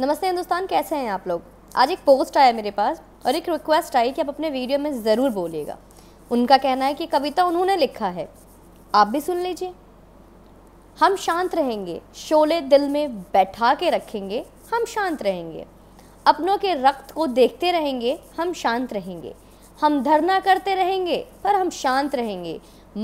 नमस्ते हिंदुस्तान कैसे हैं आप लोग आज एक पोस्ट आया मेरे पास और एक रिक्वेस्ट आई कि आप अपने वीडियो में ज़रूर बोलिएगा उनका कहना है कि कविता उन्होंने लिखा है आप भी सुन लीजिए हम शांत रहेंगे शोले दिल में बैठा के रखेंगे हम शांत रहेंगे अपनों के रक्त को देखते रहेंगे हम शांत रहेंगे हम धरना करते रहेंगे पर हम शांत रहेंगे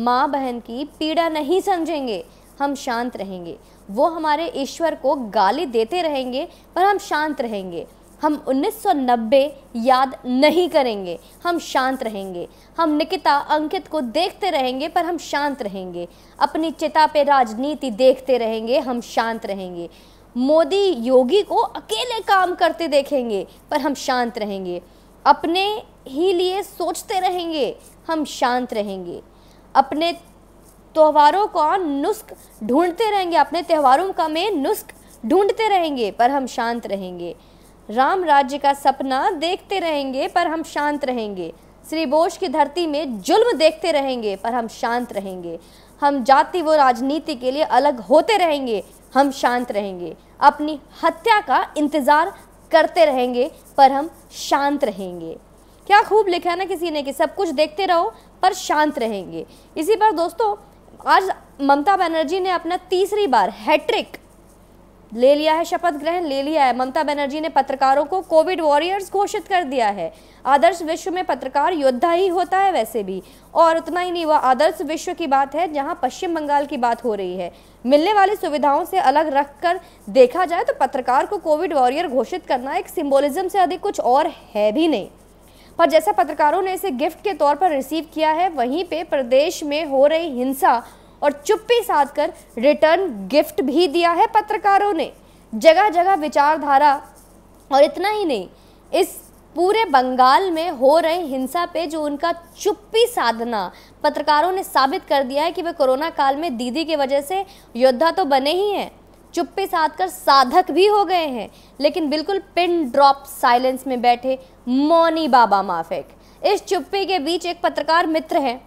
माँ बहन की पीड़ा नहीं समझेंगे हम शांत रहेंगे वो हमारे ईश्वर को गाली देते रहेंगे पर हम शांत रहेंगे हम 1990 याद नहीं करेंगे हम शांत रहेंगे हम निकिता अंकित को देखते रहेंगे पर हम शांत रहेंगे अपनी चिता पे राजनीति देखते रहेंगे हम शांत रहेंगे मोदी योगी को अकेले काम करते देखेंगे पर हम शांत रहेंगे अपने ही लिए सोचते रहेंगे हम शांत रहेंगे अपने त्योहारों का नुस्ख ढूंढते रहेंगे अपने त्योहारों का में नुस्ख ढूंढते रहेंगे पर हम शांत रहेंगे राम राज्य का सपना देखते रहेंगे पर हम शांत रहेंगे श्री बोश की धरती में जुल्म देखते रहेंगे पर हम शांत रहेंगे हम जाति व राजनीति के लिए अलग होते रहेंगे हम शांत रहेंगे अपनी हत्या का इंतज़ार करते रहेंगे पर हम शांत रहेंगे क्या खूब लिखा ना किसी ने कि सब कुछ देखते रहो पर शांत रहेंगे इसी पर दोस्तों आज ममता बनर्जी ने अपना तीसरी बार हैट्रिक ले लिया है शपथ ग्रहण ले लिया है ममता बनर्जी ने पत्रकारों को कोविड वॉरियर्स घोषित कर दिया है आदर्श विश्व में पत्रकार योद्धा ही होता है वैसे भी और उतना ही नहीं वह आदर्श विश्व की बात है जहां पश्चिम बंगाल की बात हो रही है मिलने वाली सुविधाओं से अलग रखकर देखा जाए तो पत्रकार को कोविड वॉरियर घोषित करना एक सिम्बोलिज्म से अधिक कुछ और है भी नहीं पर जैसा पत्रकारों ने इसे गिफ्ट के तौर पर रिसीव किया है वहीं पे प्रदेश में हो रही हिंसा और चुप्पी साधकर रिटर्न गिफ्ट भी दिया है पत्रकारों ने जगह जगह विचारधारा और इतना ही नहीं इस पूरे बंगाल में हो रहे हिंसा पे जो उनका चुप्पी साधना पत्रकारों ने साबित कर दिया है कि वे कोरोना काल में दीदी की वजह से योद्धा तो बने ही हैं चुप्पी साधकर साधक भी हो गए हैं लेकिन बिल्कुल पिन ड्रॉप साइलेंस में बैठे मौनी बाबा माफिक इस चुप्पी के बीच एक पत्रकार मित्र हैं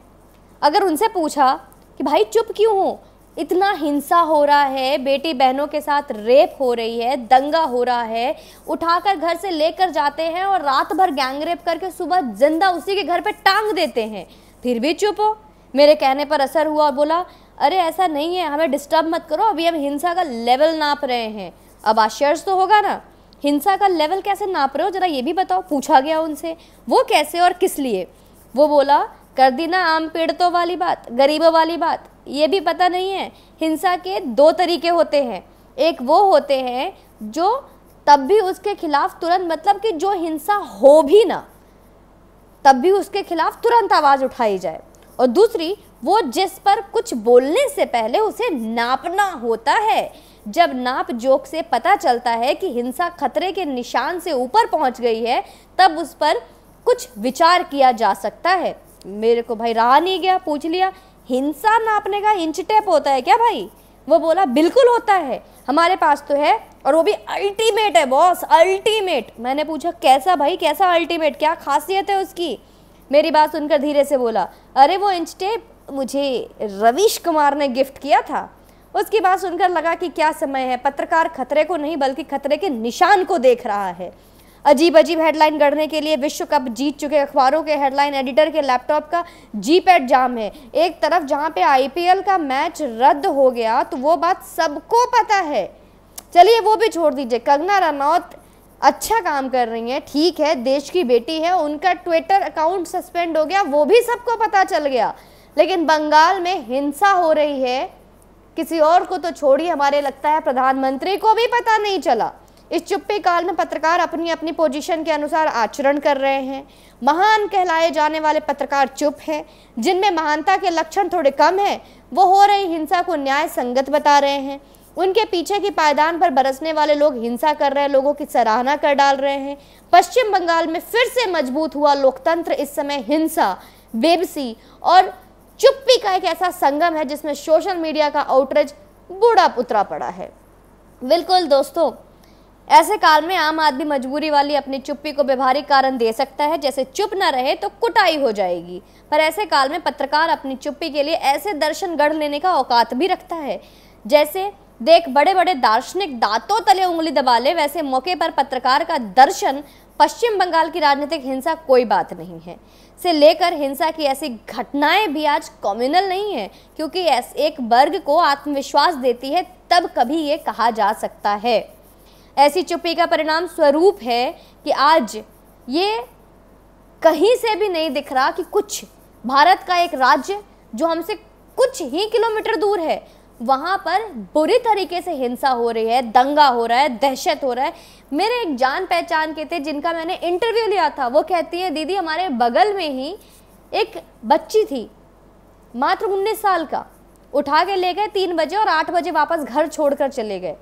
अगर उनसे पूछा कि भाई चुप क्यों हो इतना हिंसा हो रहा है बेटी बहनों के साथ रेप हो रही है दंगा हो रहा है उठाकर घर से लेकर जाते हैं और रात भर गैंग रेप करके सुबह जिंदा उसी के घर पर टांग देते हैं फिर भी चुप हो मेरे कहने पर असर हुआ और बोला अरे ऐसा नहीं है हमें डिस्टर्ब मत करो अभी हम हिंसा का लेवल नाप रहे हैं अब आश्चर्य तो होगा ना हिंसा का लेवल कैसे नाप रहे हो जरा ये भी बताओ पूछा गया उनसे वो कैसे और किस लिए वो बोला कर दी ना आम पीड़ितों वाली बात गरीबों वाली बात ये भी पता नहीं है हिंसा के दो तरीके होते हैं एक वो होते हैं जो तब भी उसके खिलाफ तुरंत मतलब कि जो हिंसा हो भी ना तब भी उसके खिलाफ तुरंत आवाज़ उठाई जाए और दूसरी वो जिस पर कुछ बोलने से पहले उसे नापना होता है जब नाप जोक से पता चलता है कि हिंसा खतरे के निशान से ऊपर पहुंच गई है तब उस पर कुछ विचार किया जा सकता है मेरे को भाई रहा नहीं गया पूछ लिया हिंसा नापने का इंच टेप होता है क्या भाई वो बोला बिल्कुल होता है हमारे पास तो है और वो भी अल्टीमेट है बॉस अल्टीमेट मैंने पूछा कैसा भाई कैसा अल्टीमेट क्या खासियत है उसकी मेरी बात सुनकर धीरे से बोला अरे वो इंच टेप मुझे रवीश कुमार ने गिफ्ट किया था उसके बाद सुनकर लगा कि क्या समय है पत्रकार खतरे को नहीं बल्कि खतरे के निशान को देख रहा है अजीब अजीब हेडलाइन गढ़ने के लिए विश्व कप जीत चुके अखबारों के हेडलाइन एडिटर के लैपटॉप का जी जाम है एक तरफ जहाँ पे आईपीएल का मैच रद्द हो गया तो वो बात सबको पता है चलिए वो भी छोड़ दीजिए कंगना रनौत अच्छा काम कर रही है ठीक है देश की बेटी है उनका ट्विटर अकाउंट सस्पेंड हो गया वो भी सबको पता चल गया लेकिन बंगाल में हिंसा हो रही है किसी और को तो छोड़िए हमारे लगता है प्रधानमंत्री को भी पता नहीं चला इस चुप्पी काल में पत्रकार अपनी अपनी पोजीशन के अनुसार आचरण कर रहे हैं महान कहलाए जाने वाले पत्रकार चुप हैं जिनमें महानता के लक्षण थोड़े कम हैं वो हो रही हिंसा को न्याय संगत बता रहे हैं उनके पीछे की पायदान पर बरसने वाले लोग हिंसा कर रहे हैं लोगों की सराहना कर डाल रहे हैं पश्चिम बंगाल में फिर से मजबूत हुआ लोकतंत्र इस समय हिंसा बेबसी और चुप्पी का एक ऐसा संगम है जिसमें सोशल मीडिया का आउटरीच बूढ़ा उतरा पड़ा है बिल्कुल दोस्तों ऐसे काल में आम आदमी मजबूरी वाली अपनी चुप्पी को व्यवहारिक कारण दे सकता है जैसे चुप न रहे तो कुटाई हो जाएगी पर ऐसे काल में पत्रकार अपनी चुप्पी के लिए ऐसे दर्शन गढ़ लेने का औकात भी रखता है जैसे देख बड़े बड़े दार्शनिक दांतों तले उंगली दबा ले वैसे मौके पर पत्रकार का दर्शन पश्चिम बंगाल की राजनीतिक हिंसा कोई बात नहीं है से लेकर हिंसा की ऐसी घटनाएं भी आज कॉम्युनल नहीं है क्योंकि एक वर्ग को आत्मविश्वास देती है तब कभी ये कहा जा सकता है ऐसी चुप्पी का परिणाम स्वरूप है कि आज ये कहीं से भी नहीं दिख रहा कि कुछ भारत का एक राज्य जो हमसे कुछ ही किलोमीटर दूर है वहाँ पर बुरी तरीके से हिंसा हो रही है दंगा हो रहा है दहशत हो रहा है मेरे एक जान पहचान के थे जिनका मैंने इंटरव्यू लिया था वो कहती है दीदी हमारे बगल में ही एक बच्ची थी मात्र उन्नीस साल का उठा के ले गए तीन बजे और आठ बजे वापस घर छोड़कर चले गए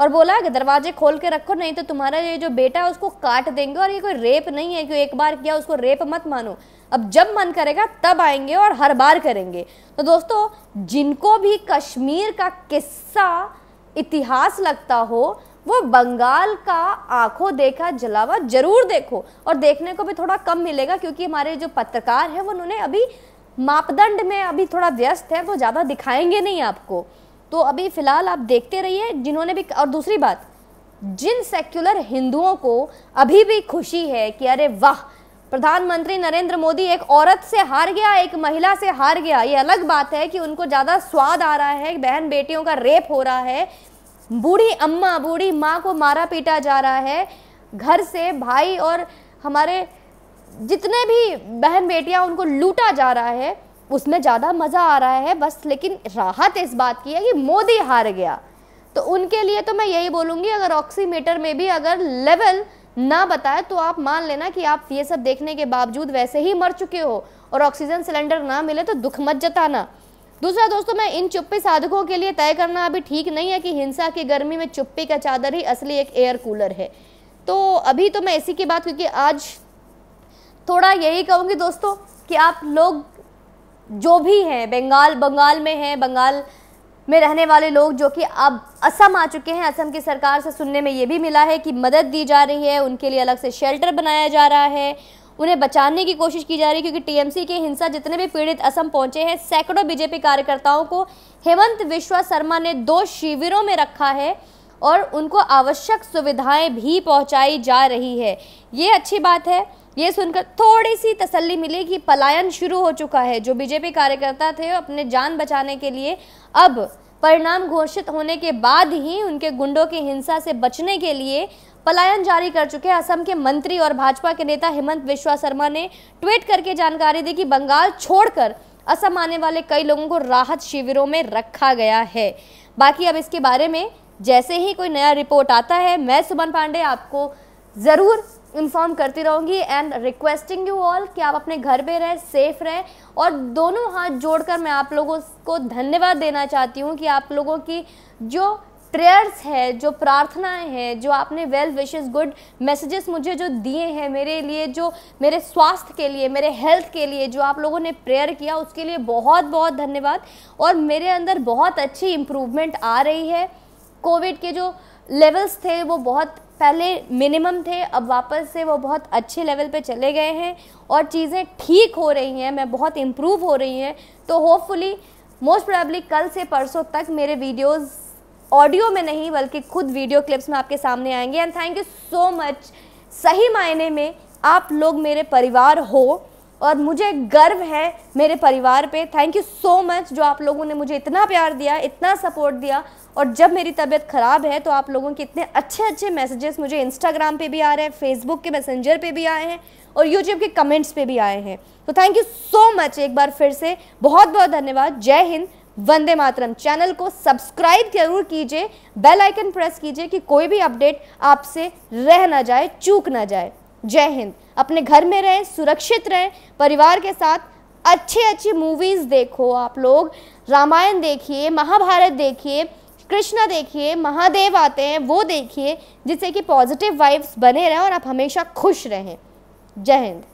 और बोला कि दरवाजे खोल के रखो नहीं तो तुम्हारा ये जो बेटा है उसको काट देंगे और ये कोई रेप नहीं है कि एक बार किया उसको रेप मत मानो अब जब मन करेगा तब आएंगे और हर बार करेंगे तो दोस्तों जिनको भी कश्मीर का किस्सा इतिहास लगता हो वो बंगाल का आंखों देखा जलावा जरूर देखो और देखने को भी थोड़ा कम मिलेगा क्योंकि हमारे जो पत्रकार हैं उन्होंने अभी मापदंड में अभी थोड़ा व्यस्त है वो ज़्यादा दिखाएंगे नहीं आपको तो अभी फ़िलहाल आप देखते रहिए जिन्होंने भी और दूसरी बात जिन सेक्युलर हिंदुओं को अभी भी खुशी है कि अरे वाह प्रधानमंत्री नरेंद्र मोदी एक औरत से हार गया एक महिला से हार गया ये अलग बात है कि उनको ज़्यादा स्वाद आ रहा है बहन बेटियों का रेप हो रहा है बूढ़ी अम्मा बूढ़ी माँ को मारा पीटा जा रहा है घर से भाई और हमारे जितने भी बहन बेटियाँ उनको लूटा जा रहा है उसमें ज़्यादा मज़ा आ रहा है बस लेकिन राहत इस बात की है कि मोदी हार गया तो उनके लिए तो मैं यही बोलूँगी अगर ऑक्सीमीटर में भी अगर लेवल ना बताए तो आप मान लेना कि आप ये सब देखने के बावजूद वैसे ही मर चुके हो और ऑक्सीजन सिलेंडर ना मिले तो दुख मत जताना दूसरा दोस्तों मैं इन चुप्पी साधकों के लिए तय करना अभी ठीक नहीं है कि हिंसा की गर्मी में चुप्पी का चादर ही असली एक एयर कूलर है तो अभी तो मैं इसी की बात क्योंकि आज थोड़ा यही कहूँगी दोस्तों कि आप लोग जो भी हैं बंगाल बंगाल में हैं बंगाल में रहने वाले लोग जो कि अब असम आ चुके हैं असम की सरकार से सुनने में ये भी मिला है कि मदद दी जा रही है उनके लिए अलग से शेल्टर बनाया जा रहा है उन्हें बचाने की कोशिश की जा रही है क्योंकि टीएमसी के हिंसा जितने भी पीड़ित असम पहुंचे हैं सैकड़ों बीजेपी कार्यकर्ताओं को हेमंत विश्वा शर्मा ने दो शिविरों में रखा है और उनको आवश्यक सुविधाएं भी पहुंचाई जा रही है ये अच्छी बात है ये सुनकर थोड़ी सी तसल्ली मिली कि पलायन शुरू हो चुका है जो बीजेपी कार्यकर्ता थे अपने जान बचाने के लिए अब परिणाम घोषित होने के बाद ही उनके गुंडों की हिंसा से बचने के लिए पलायन जारी कर चुके हैं असम के मंत्री और भाजपा के नेता हेमंत विश्वा शर्मा ने ट्वीट करके जानकारी दी कि बंगाल छोड़कर असम आने वाले कई लोगों को राहत शिविरों में रखा गया है बाकी अब इसके बारे में जैसे ही कोई नया रिपोर्ट आता है मैं सुमन पांडे आपको ज़रूर इन्फॉर्म करती रहूँगी एंड रिक्वेस्टिंग यू ऑल कि आप अपने घर पे रहें सेफ रहें और दोनों हाथ जोड़कर मैं आप लोगों को धन्यवाद देना चाहती हूँ कि आप लोगों की जो प्रेयर्स है जो प्रार्थनाएं हैं जो आपने वेल विशेस गुड मैसेजेस मुझे जो दिए हैं मेरे लिए जो मेरे स्वास्थ्य के लिए मेरे हेल्थ के लिए जो आप लोगों ने प्रेयर किया उसके लिए बहुत बहुत धन्यवाद और मेरे अंदर बहुत अच्छी इम्प्रूवमेंट आ रही है कोविड के जो लेवल्स थे वो बहुत पहले मिनिमम थे अब वापस से वो बहुत अच्छे लेवल पे चले गए हैं और चीज़ें ठीक हो रही हैं मैं बहुत इम्प्रूव हो रही हैं तो होपफुली मोस्ट प्रॉब्ली कल से परसों तक मेरे वीडियोस ऑडियो में नहीं बल्कि खुद वीडियो क्लिप्स में आपके सामने आएंगे and thank you so much सही मायने में आप लोग मेरे परिवार हो और मुझे गर्व है मेरे परिवार पे थैंक यू सो मच जो आप लोगों ने मुझे इतना प्यार दिया इतना सपोर्ट दिया और जब मेरी तबीयत ख़राब है तो आप लोगों के इतने अच्छे अच्छे मैसेजेस मुझे इंस्टाग्राम पे भी आ रहे हैं फेसबुक के मैसेंजर पे भी आए हैं और यूट्यूब के कमेंट्स पे भी आए हैं तो थैंक यू सो मच एक बार फिर से बहुत बहुत धन्यवाद जय हिंद वंदे मातरम चैनल को सब्सक्राइब जरूर कीजिए बेल आइकन प्रेस कीजिए कि कोई भी अपडेट आपसे रह ना जाए चूक ना जाए जय हिंद अपने घर में रहें सुरक्षित रहें परिवार के साथ अच्छी अच्छी मूवीज़ देखो आप लोग रामायण देखिए महाभारत देखिए कृष्णा देखिए महादेव आते हैं वो देखिए जिससे कि पॉजिटिव वाइब्स बने रहें और आप हमेशा खुश रहें जय हिंद